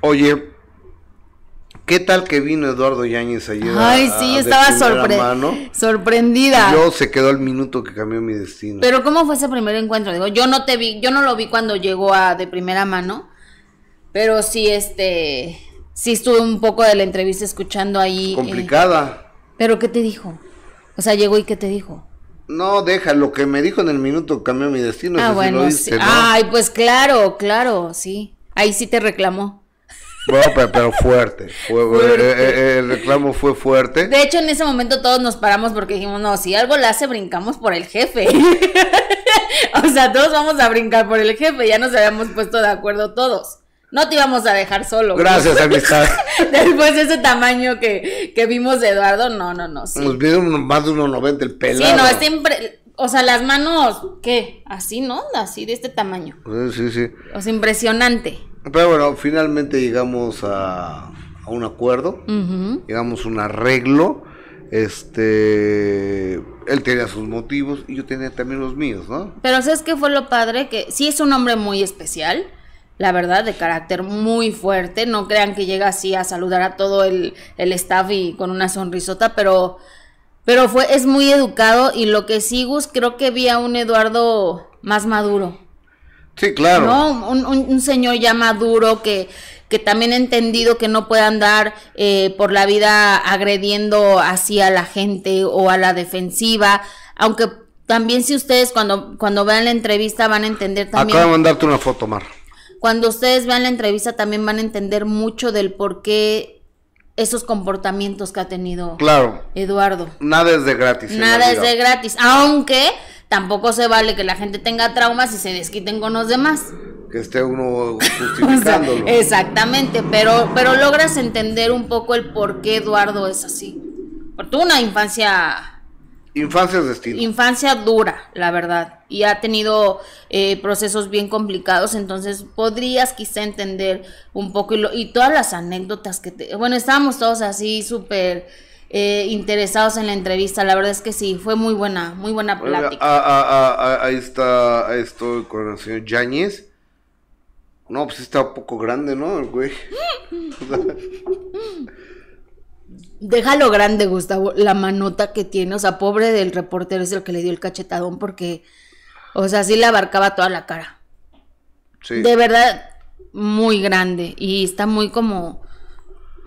Oye, ¿Qué tal que vino Eduardo Yáñez ayer? Ay, sí, estaba sorprendida. Yo se quedó el minuto que cambió mi destino. Pero ¿cómo fue ese primer encuentro? Digo, yo no te vi, yo no lo vi cuando llegó a de primera mano, pero sí este sí estuve un poco de la entrevista escuchando ahí eh, complicada. pero ¿qué te dijo? O sea, llegó y ¿qué te dijo? No, deja, lo que me dijo en el minuto cambió mi destino. Ah, pues, bueno, Ay, pues claro, claro, sí. Ahí sí te reclamó pero, fuerte. Eh, eh, eh, el, reclamo fue fuerte. De hecho, en ese momento todos nos paramos porque dijimos, no, si algo la hace, brincamos por el jefe. o sea, todos vamos a brincar por el jefe, ya nos habíamos puesto de acuerdo todos. No te íbamos a dejar solo. Gracias, amistad. Después de ese tamaño que, que, vimos de Eduardo, no, no, no. Sí. Nos vieron más de 1,90 el pelado. Sí, no, siempre, o sea, las manos, ¿qué? Así, ¿no? Así, de este tamaño. Sí, sí, sí. O sea, impresionante. Pero bueno, finalmente llegamos a, un acuerdo, llegamos a un arreglo. Este, él tenía sus motivos y yo tenía también los míos, ¿no? Pero ¿sabes que fue lo padre? Que sí es un hombre muy especial, la verdad, de carácter muy fuerte. No crean que llega así a saludar a todo el, staff y con una sonrisota, pero, pero fue, es muy educado y lo que sí, Gus, creo que vi a un Eduardo más maduro. Sí, claro. ¿no? Un, señor ya maduro que, que también ha entendido que no puede andar eh, por la vida agrediendo así a la gente o a la defensiva, aunque también si ustedes cuando, cuando vean la entrevista van a entender también... Acabo de mandarte una foto, Mar. Cuando ustedes vean la entrevista también van a entender mucho del por qué esos comportamientos que ha tenido claro, Eduardo. Nada es de gratis. Nada es de gratis, aunque tampoco se vale que la gente tenga traumas y se desquiten con los demás. Que esté uno justificándolo. exactamente, pero, pero logras entender un poco el por qué Eduardo es así. Porque una infancia Infancia de estilo. Infancia dura, la verdad. Y ha tenido eh, procesos bien complicados, entonces podrías quizá entender un poco y, todas las anécdotas que te... Bueno, estábamos todos así súper eh, interesados en la entrevista. La verdad es que sí, fue muy buena, muy buena plática. ahí está esto con el señor Yáñez. No, pues está un poco grande, ¿no? El güey. Déjalo grande, Gustavo, la manota que tiene. O sea, pobre del reportero es el que le dio el cachetadón porque, o sea, sí le abarcaba toda la cara. Sí. De verdad, muy grande. Y está muy como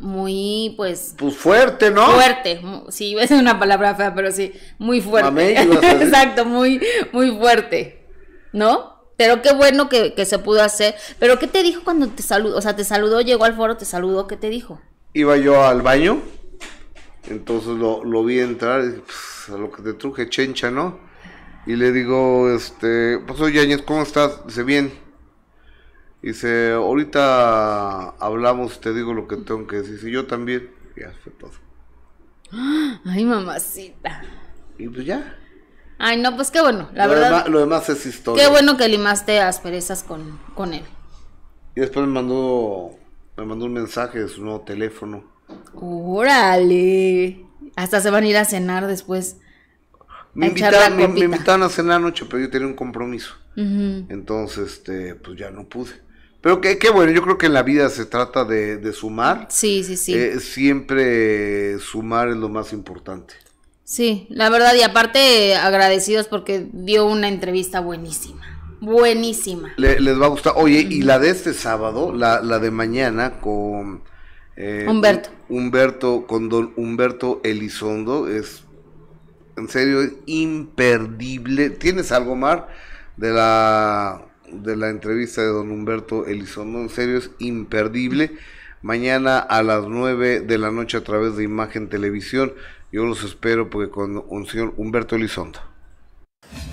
muy, pues... Pues fuerte, ¿no? Fuerte, sí, es una palabra fea, pero sí, muy fuerte. Exacto, muy, muy fuerte, ¿no? Pero qué bueno que, se pudo hacer. Pero ¿qué te dijo cuando te saludó? O sea, te saludó, llegó al foro, te saludó, ¿qué te dijo? Iba yo al baño, entonces lo, lo vi entrar, pues, a lo que te truje, chencha, ¿no? Y le digo, este, pues oye, ¿cómo estás? Dice, bien. Dice, ahorita hablamos, te digo lo que tengo que decir. Y yo también. Ya fue todo. Ay, mamacita. Y pues ya. Ay, no, pues qué bueno. La verdad. lo demás es historia. Qué bueno que limaste asperezas con, con él. Y después me mandó, me mandó un mensaje de su nuevo teléfono. Órale. Hasta se van a ir a cenar después. Me, invitaron, me, a cenar anoche, pero yo tenía un compromiso. Entonces, este, pues ya no pude. Pero qué, bueno, yo creo que en la vida se trata de, sumar. Sí, sí, sí. Eh, siempre sumar es lo más importante. Sí, la verdad, y aparte agradecidos porque dio una entrevista buenísima. Buenísima. les va a gustar. Oye, y la de este sábado, la, de mañana con... Eh, Humberto. Humberto, con don Humberto Elizondo, es en serio imperdible. ¿Tienes algo, Mar, de la de la entrevista de don Humberto Elizondo. En serio, es imperdible. Mañana a las 9 de la noche a través de Imagen Televisión. Yo los espero porque con un señor Humberto Elizondo.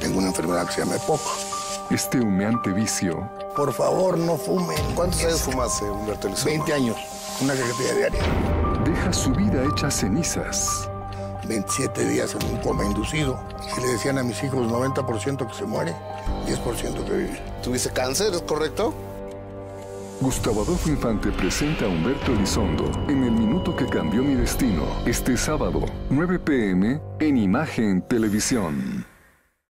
Tengo una enfermedad que se llama EPOC. Este humeante vicio. Por favor, no fumen. ¿Cuántos años fumaste, Humberto Elizondo? 20 años. Una cajetilla diaria. Deja su vida hecha cenizas 27 días en un coma inducido. Y le decían a mis hijos 90% que se muere, 10% que vive. ¿Tuviste cáncer, es correcto? Gustavo Adolfo Infante presenta a Humberto Elizondo en El Minuto que Cambió Mi Destino, este sábado, 9 pm, en Imagen Televisión.